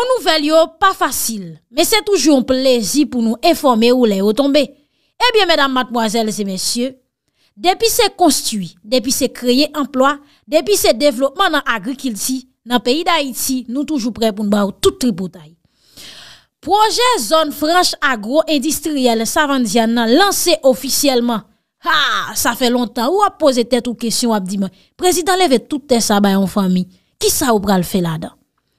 Ou nou vel yo, pa fasil, me se toujou ou plezi pou nou informe ou le otombe. Ebyen, medan matmoazel se mesye, depi se konstui, depi se kreye emplwa, depi se devlopman nan agrikil si, nan peyi da iti, nou toujou pre pou nou ba ou tout tribo tay. Proje Zon Fransch Agro-Indistriel Savandian nan lansè ofisyelman. Ha, sa fe lontan, ou ap pose tet ou kesyon ap di man. Prezident leve tout te sabayon fami, ki sa ou pral fe la dan?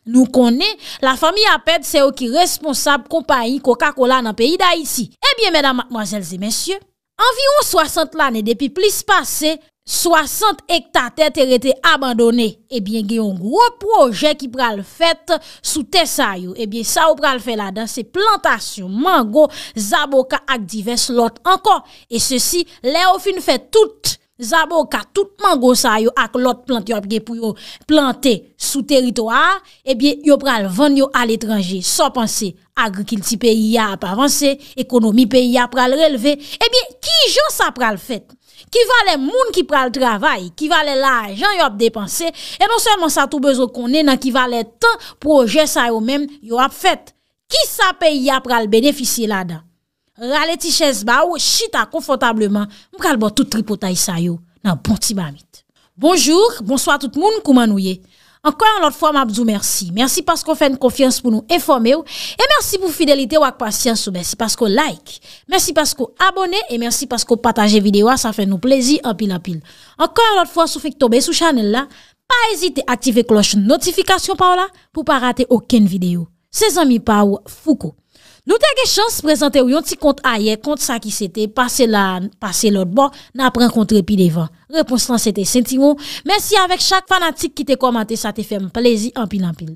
Nou konè, la fami apèd se ou ki responsab kompanyi Coca-Cola nan peyi da isi. Ebyen, eh mèdam, mwazèlzè, mèsyè, anvion 60 l'anè, depi plis pasè, 60 hektar tètè rete abandonè. Ebyen, eh gen yon gro projè ki pral fèt sou tesayou. Ebyen, sa eh ou pral fèt la dan se plantasyon, mango, zaboka ak divers lot ankon. E se si, lè ou fin fèt tout. Zabo ka tout man go sa yo ak lot plant yo ap ge pou yo plante sou teritoar, ebyen yo pral ven yo al etranje, sa panse agri kilti peyi ap avanse, ekonomi peyi ap pral releve, ebyen ki jan sa pral fet? Ki vale moun ki pral travay? Ki vale la ajan yo ap depanse? E non seman sa toubezo kone nan ki vale tan proje sa yo men yo ap fet? Ki sa peyi ap pral beneficye la da? Rale ti ches ba ou, chita konfotableman, mkal bo tout tripotay sa yo, nan bon ti mamit. Bonjour, bonsoit tout moun kouman ou ye. Ankon an lot fwa mabzou mersi, mersi paskou fè n konfians pou nou informe ou, e mersi pou fidelite wak pasyans soube, mersi paskou like, mersi paskou abone, e mersi paskou patanje videwa, sa fè nou plezi, apil apil. Ankon an lot fwa soufik tobe sou chanel la, pa ezite aktive kloche notifikasyon pa ou la, pou pa rate oken videyo. Se zan mi pa ou, fuko. Nou te ge chans prezante ou yon ti kont a ye, kont sa ki se te, pase la, pase lot bo, nan apren kont repi devan. Reponsan se te sentimo, mersi avek chak fanatik ki te komante, sa te fe mplezi, anpil anpil.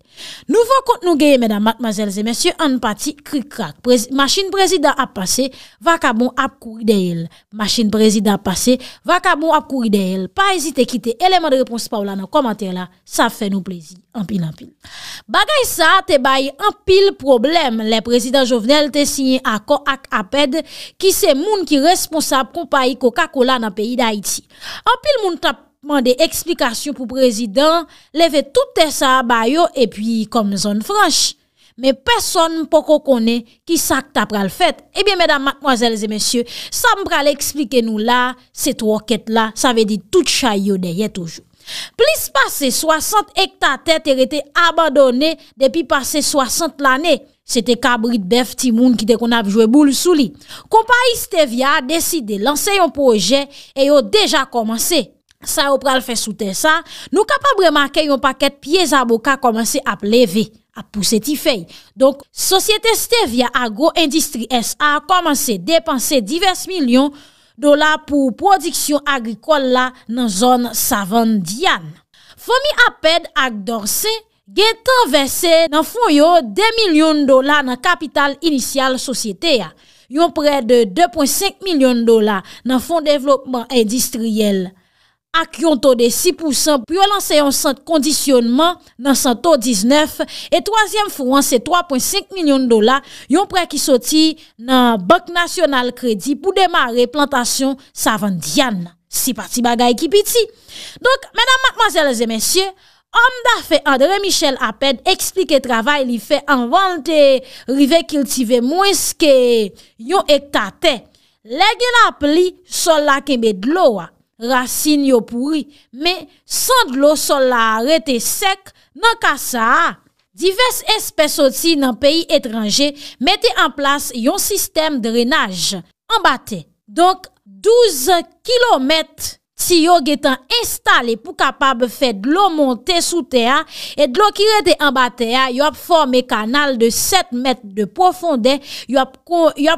Nouvo kont nou geye, mèdam, mademazelze, mèsyo, anpati, krik krak. Machen prezida ap pase, vakabon ap kouri deyel. Machen prezida ap pase, vakabon ap kouri deyel. Pa ezite ki te eleman de repons pa ou la nan komante la, sa fe nou plezi, anpil anpil. Bagay sa te bayi anpil problem, le prezida jovenel te sinye a ko ak e apèd, ki se moun ki responsab kompayi ko kakou la nan peyi da iti. Anpil moun tapman de eksplikasyon pou prezident, leve tout te sa bayo e pi kom zon fransch. Me person mpoko kone ki sak tapral fet. Ebyen, medan, madmoazelze, mesyou, sa mpral eksplike nou la, set waket la, sa ve di tout chayyo deye toujou. Plis pase 60 hektar tete rete abadone depi pase 60 laney. Se te kabrit bef ti moun ki de kon ap jwe boul sou li. Kompayi Stevia a deside lanse yon proje e yo deja komanse. Sa yo pral fe soute sa. Nou kapabreman ke yon paket piye zaboka komanse ap leve, ap puse ti fey. Donk, sosyete Stevia Agro-Indistri S a komanse depanse divers milyon dola pou prodiksyon agrikol la nan zon savan diyan. Fomi ap ped ak dorsen gen tanvese nan fon yo 2 milyon dola nan kapital inisyal sosyete ya. Yon pre de 2.5 milyon dola nan fon devlopman endistriyel ak yon to de 6% pou yon lanse yon sent kondisyonman nan sent to 19 e 3yem foun an se 3.5 milyon dola yon pre ki soti nan bank nasyonal kredi pou demare plantasyon savan dyan. Si pati bagay ki piti. Donk, menan matmazel zemensye, Amda fe André Michel apèd eksplike travay li fe anwante rive kiltive mwenske yon ektate. Le gen ap li sol la keme dlo wa. Rasin yo pouri, me san dlo sol la rete sek nan kasa a. Dives espè soti nan peyi etranje mette an plas yon sistem drenaj. An bate, donk 12 kilometre. Si yo getan installe pou kapab fe dlo monte sou teya e dlo ki rete an ba teya, yo ap forme kanal de 7 m de profonde, yo ap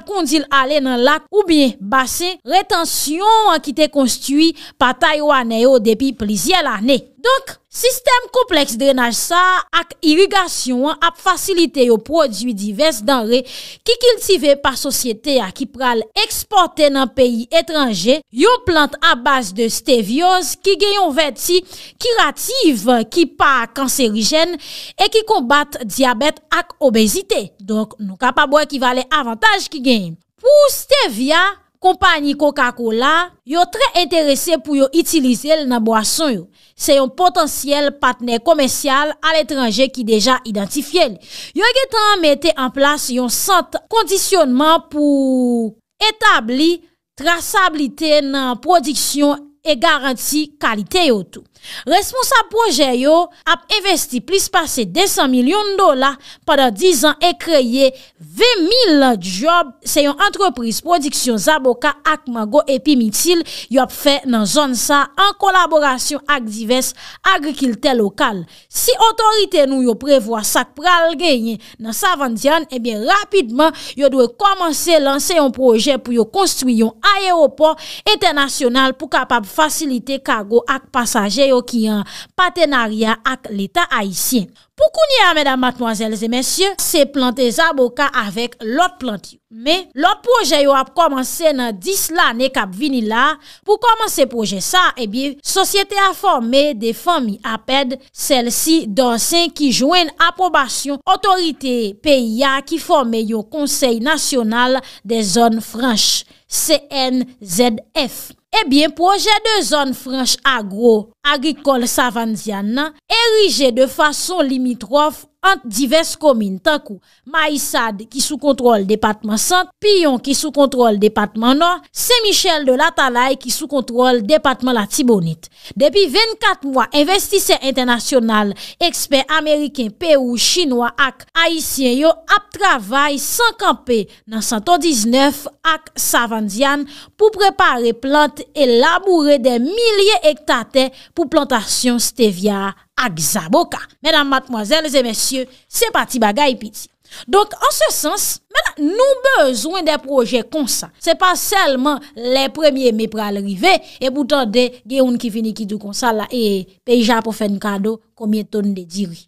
kondil ale nan lak ou bie basen retensyon an ki te konstuy patay wane yo depi plizye lane. Donk, sistem kompleks drenaj sa ak irigasyon ap fasilite yo prodwi divers dan re ki kiltive pa sosyete a ki pral eksporte nan peyi etranje, yo plant a bas de stevios ki gen yon veti ki rativ ki pa kanserijen e ki kombat diabet ak obezite. Donk, nou ka pa bo ekivalen avantaj ki gen. Pou stevia? Kompanyi Coca-Cola yon tre interese pou yon itilize l nan boason yon. Se yon potansiyel patne komensyal al etranje ki deja identifye l. Yon getan mette an plas yon sent kondisyonman pou etabli trasabilite nan prodiksyon e garanti kalite yon tout. Respons ap proje yo ap investi plis pase 200 milyon dola Pada 10 an e kreye 20.000 job se yon antreprise prodiksyon zaboka ak mago epi mitil Yo ap fe nan zon sa an kolaborasyon ak divers agrikilte lokal Si otorite nou yo prevoa sak pral genye nan sa vandyan Ebyen rapidman yo dwe komanse lanse yon proje pou yo konstuyon ayeropor etenasyonal Pou kapap fasilite kago ak pasaje yo ki yon patenaria ak l'Etat haisyen. Pou konye a mèdam matmoazèl zè mèsyè, se plante zaboka avèk lòt plante. Mè, lòt proje yon ap komanse nan dis la ne kap vini la, pou komanse proje sa, ebi, sosyete a formè de fami apèd, sel si dansen ki jwen apobasyon otorite PIA ki formè yon konsey nasyonal de zon franche, CNZF. ebyen eh proje de zon franche agro-agrikol savan djana erije de fason limitrof Divers komine, takou, Maïsad ki sou kontrol Depatman Sant, Piyon ki sou kontrol Depatman No, Saint-Michel de la Talaye ki sou kontrol Depatman La Thibonite. Depi 24 mwa, investisseur internasyonal, ekspert Ameriken, Peou, Chinwa ak Aisyen yo ap travay san kampe nan 119 ak Savandian pou prepare plante elaboure de milye hektate pou plantasyon stevia ak. ak zaboka. Mèdam matmoazèles et mèsyè, se pati bagay piti. Donk an se sens, mèdam nou bezoun de projè konsa. Se pa selman le premiè mèpral rive, e boutan de geoun ki fini ki du konsa la, e peyja pou fèn kado, komye ton de diri.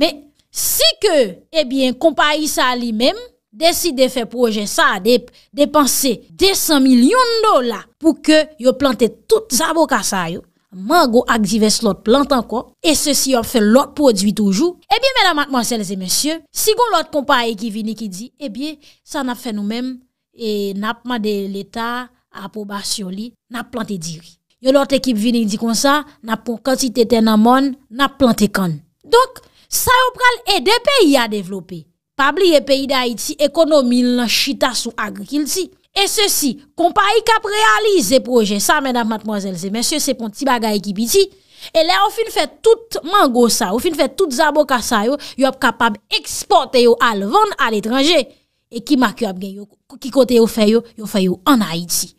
Mè, si ke, ebyen eh kompa yisa li mèm, deside fè projè sa, depanse 200 milyon dola, pou ke yo plante tout zaboka sa yo, man go ak zives lot plantan kon, e se si yo fe lot prodwi toujou, e eh biye mena matman selze mensyon, si gon lot kompa ekip vini ki di, e biye, sa nap fe nou men, e nap ma de leta apobasyon li, nap plante diri. Yo lot ekip vini di kon sa, nap pou kantite tenamon, nap plante kan. Donk, sa yo pral e de peyi a devlopi. Pabliye peyi da Haiti ekonomi lan chita sou agrikil ti. E se si, kompa yi kap realize proje. Sa mèdame matmoazelze, mèsyo se pon tibaga ekipi ti. E le ou fin fè tout mangosa, ou fin fè tout zaboka sa yo, yo ap kapab eksporte yo al vande al etranje. E ki mak yo ap gen yo, ki kote yo fè yo, yo fè yo an Haiti.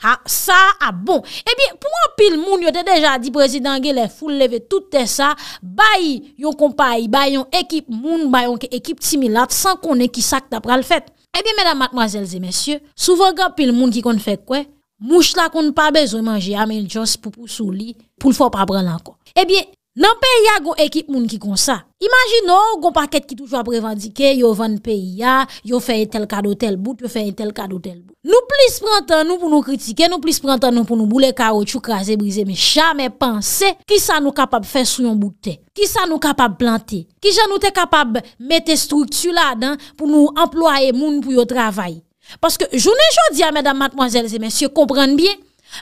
Ha, sa, ha, bon. Ebyen, eh pou an pil moun yote deja di prezidange le foule leve tout te sa, bayi yon kompay, bayi yon ekip moun, bayi yon ekip timilat, san konen ki sak da pral fet. Ebyen, eh mèdam, matmazèlze, mèsyè, souvan ka pil moun ki kon fè kwen? Mouch la kon pa bezoy manje, ame yon jos pou pou sou li, pou l'fò pa pral lankon. Ebyen, Nan peya goun ekip moun ki konsa, imagino goun paket ki toujwa prevan dike yo van peya, yo feye tel kado tel bout, yo feye tel kado tel bout. Nou plis pran tan nou pou nou kritike, nou plis pran tan nou pou nou boule karo, chou krasi, brise, me chame panse, ki sa nou kapab fè sou yon boutè, ki sa nou kapab plantè, ki sa nou te kapab metè struktu la dan pou nou employe moun pou yo travay. Paske jounen joun diya, mèdam, matmoazèl, zè mèsyè, kompran biye,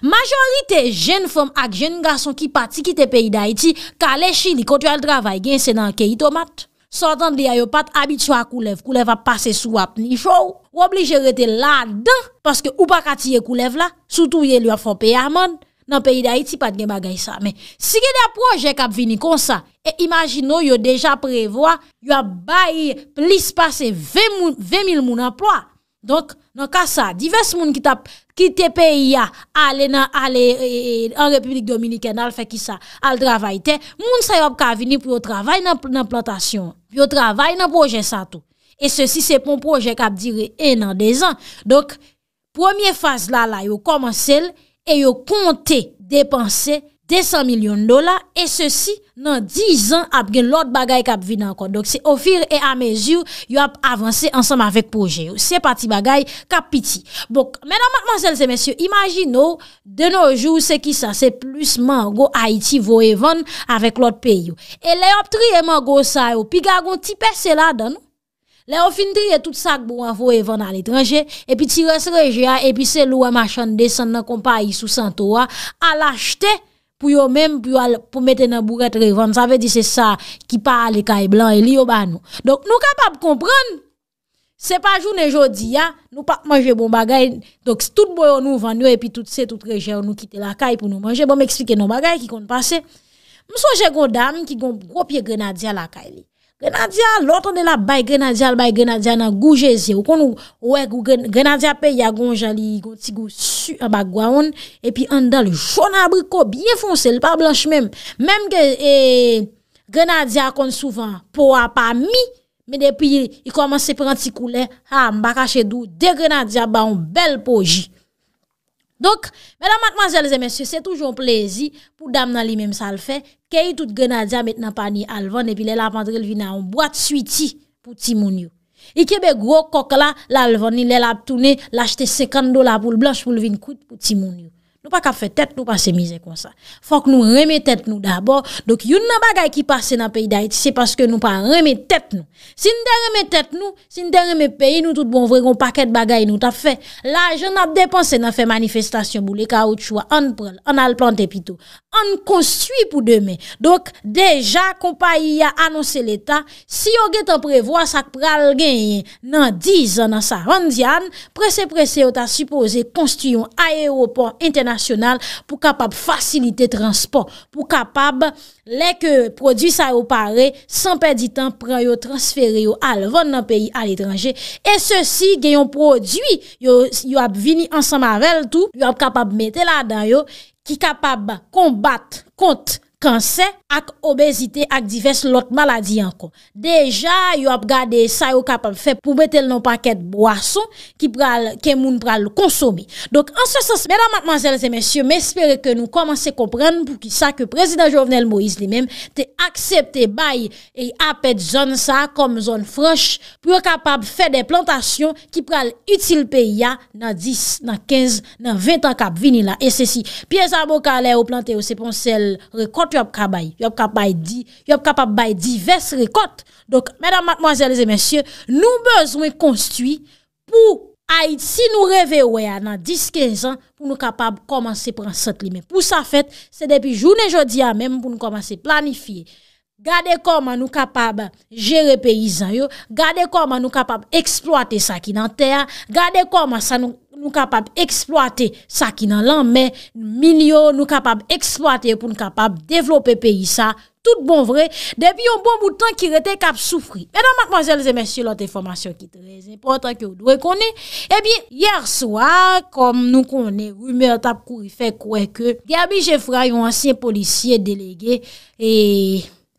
Majorite jen fom ak jen gason ki pati kite peyi da iti Kale chi li kontu al dravay gen se nan ke ito mat Sotan li a yo pat abitua koulev Koulev ap pase sou ap nifou Wobli je rete la dan Paske ou pa kati ye koulev la Soutou ye li a fon peyi amon Nan peyi da iti pat gen bagay sa Si gen ap projek ap vini konsa E imagino yo deja prevoa Yo a bayi plis pase 20 mil moun ap loa Donk, nan ka sa, divers moun ki tepe ya ale nan ale en e, Republik Dominiken al fe ki sa al travay ten, moun sa yo ap ka vini pou yo travay nan plantasyon, pou yo travay nan proje sa tou. E se si se pon proje kap dire en nan dezan. Donk, premier faz la la yo koman sel e yo konte depanse yon. 200 milyon dola, e se si nan 10 an ap gen lot bagay kap vi nan kon. Dok se ofir e amezyou, yo ap avanse ansam avek proje yo. Se pati bagay kap piti. Bok, menan mansel se mensyo, imagino, de nou jou se ki sa, se plus man go Haiti voevan, avek lot peyo. E le op triye man go sa yo, pi gagon ti perse la dan nou. Le op fin triye tout sak bo an voevan al etranje, e pi ti resreje ya, e pi se lou an machan de san nan kompa yi sou santo wa, al achete, pour eux même pour pour mettre dans bourrette revendre ça veut dire c'est ça qui parle les caille blanc et li ba nous donc nous capable comprendre c'est pas journée jodi a nous pas manger bon bagay donc tout bon nous vendre et puis tout c'est tout région nous quitter la caille pour nous manger bon m'expliquer nos bagay qui compte passer me songe gon dame qui gon gros pied grenadier la caille Grenadya, loton de la bay grenadya al bay grenadya nan goujezi, ou kon nou grenadya pe yagon jali, yon ti gou su abak gwaon, epi an dal jona abriko, biye fonsel, pa blanche menm, menm gen grenadya kon souvan pou apami, men depi yi komanse prenti koule, ha mbaka chedou, de grenadya ba un ah, bel pouji. Donc, mesdames, mademoiselles et messieurs, c'est toujours un plaisir pour dame dans lui-même ça le fait. Kay toute grenadier maintenant panier alvan et puis les la le vina en boîte suite pour timoun Et kebe gros coq là, l'alvan il a tourné, l'acheter 50 dollars pour le blanche pour le vin coûte pour Timounio. Nous pas qu'à faire tête, nous pas se miser comme ça. Faut que nous remettions tête nous d'abord. Donc, y a une bagaille qui passe dans le pays d'Haïti, c'est parce que nous pas remettre tête nous. Si nous remettre tête nous, si nous remettre pays nous, tout bon vrai, un paquet de bagaille nous t'a fait. L'argent n'a dépensé dans fait manifestation pour les caoutchoucs, on prend, on a planté tout an konstwi pou demè. Dok, deja, kompa yi a annonse l'Etat, si yo getan prevoa sak pral genyen nan dizan, nan sa randyan, prese-prese yo ta supose konstuyon aéroport internasyonal pou kapab fasilite transport, pou kapab lek prodwisa yo pare, san pedi tan pran yo transfere yo al von nan peyi al etranje. E se si genyon prodwis, yo ap vini ansamavel tou, yo ap kapab metela dan yo, Ki kapaba, kombat, konti. Kansè ak obezite ak Divers lot maladi anko Deja yo ap gade sa yo kapab fe Pou bete l non paket boason Ki moun pral konsomi Donk anse sens mè nan matman zèl zè mè syon Mè espere ke nou komanse kompran Pou ki sa ke prezident jovnel Moïse li mèm Te aksepte bay E apet zon sa kom zon fronch Pou yo kapab fe de plantasyon Ki pral utilpe ya Nan 10, nan 15, nan 20 an Kap vinila e se si Pye zan mou ka ale yo plante yo se pon sel rekod récolte, il kabay, yop kabay di, diverses récoltes. Donc mesdames, mademoiselles et messieurs, nous besoin construit pour Haïti nous réveiller dans 10-15 ans pour nous capables de commencer à prendre cette limite. pour ça fait, c'est depuis journée jeudi à même pour nous commencer à planifier. Gardez comment nous capables gérer paysans yo, gardez comment nous capables exploiter ça qui dans terre, gardez comment ça nous nou kapab eksploate sa ki nan lanmen, nou kapab eksploate pou nou kapab devlope peyi sa, tout bon vre, debi yon bon boutan ki rete kap soufri. Menan, madman, zèl zè, mèsyè, lote informasyon ki te lez, impotant ki ou dwe kone, ebi, eh yer swa, kom nou kone, rumeot ap kou y fe kou eke, Gabi Jeffra yon ansyen polisye delege, e...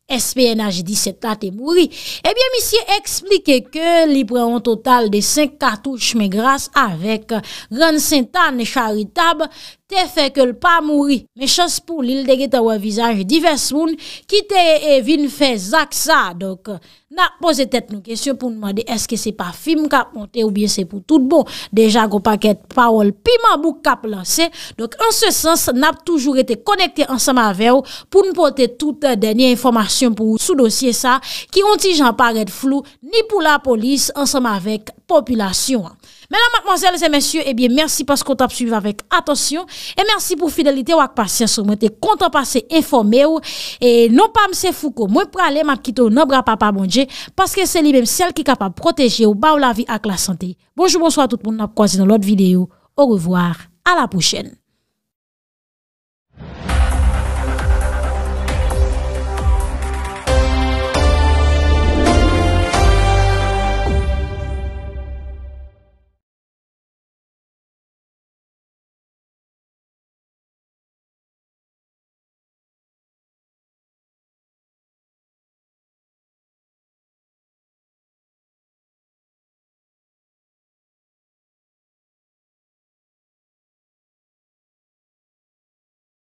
S.P.N.H. 17 a te mouri, ebyen eh misye eksplike ke li preon total de 5 kartouch me gras avek gran sentan charitab te fe ke l pa mouri. Me chas pou li l dege ta wavizaj divers moun ki te e vin fe zak sa. na pose tet nou kesyon pou nou mande eske se pa film kap monte ou bien se pou tout bon. Deja go paket Powell, pi mabouk kap lanse. Dok an se sens, nap toujou rete konekte ansama vew pou nou pote tout euh, denye informasyon pou sou dosye sa ki onti jan paret flou ni pou la polis ansama vek populasyon an. Menan matmazèles et mensyou, ebyen eh mersi paskou tap suiv avèk atonsyon. E mersi pou fidelite wak pasyansou mwen te kontrapase informè ou. E nou pa mse foukou, mwen pralè map kitou nou bra pa pa mounje. Paske se li bèm sel ki kapab proteje ou non bon ba ou la vi ak la sante. Bonjou, bonsoit tout moun ap kwa zi nou lot videyo. Ou revoar, a la pouchen.